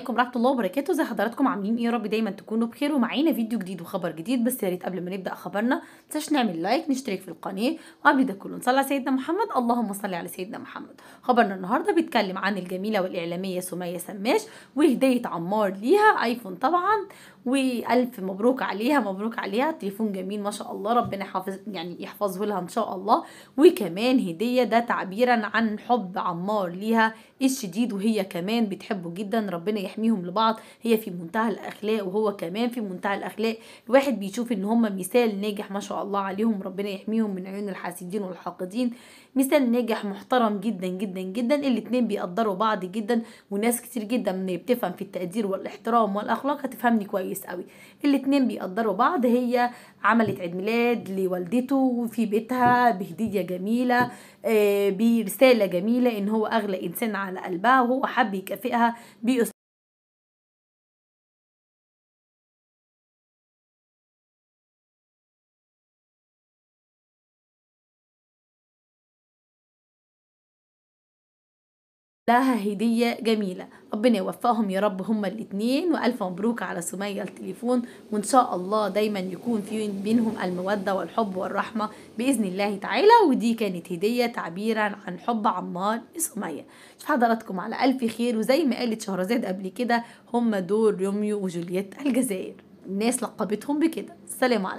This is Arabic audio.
عليكم ورحمه الله وبركاته ازي حضراتكم عاملين ايه يا رب دايما تكونوا بخير ومعانا فيديو جديد وخبر جديد بس يا ريت قبل ما نبدا خبرنا متنساش نعمل لايك نشترك في القناه وقبل ده كله نصلي على سيدنا محمد اللهم صل على سيدنا محمد خبرنا النهارده بيتكلم عن الجميله والاعلاميه سميه سماش وهديه عمار ليها ايفون طبعا والف مبروك عليها مبروك عليها تليفون جميل ما شاء الله ربنا يحافظ يعني يحفظه لها ان شاء الله وكمان هديه ده تعبيرا عن حب عمار ليها الشديد وهي كمان بتحبه جدا ربنا يحميهم لبعض هي في منتهى الاخلاق وهو كمان في منتهى الاخلاق الواحد بيشوف ان هما مثال ناجح ما شاء الله عليهم ربنا يحميهم من عيون الحاسدين والحاقدين مثال ناجح محترم جدا جدا جدا الاتنين بيقدروا بعض جدا وناس كتير جدا من بتفهم في التقدير والاحترام والاخلاق هتفهمني كويس قوي الاتنين بيقدروا بعض هي عملت عيد ميلاد لوالدته في بيتها بهديه جميله آه، برساله جميله ان هو اغلى انسان على قلبها وهو حب يكافئها بأسلوب لها هدية جميلة ربنا يوفقهم يا رب هما الاتنين وألف مبروك على سمية التليفون وإن شاء الله دايما يكون في بينهم المودة والحب والرحمة بإذن الله تعالى ودي كانت هدية تعبيرا عن حب عمار لسمية شوف حضراتكم على ألف خير وزي ما قالت شهرزاد قبل كده هما دول روميو وجولييت الجزائر الناس لقبتهم بكده السلام عليكم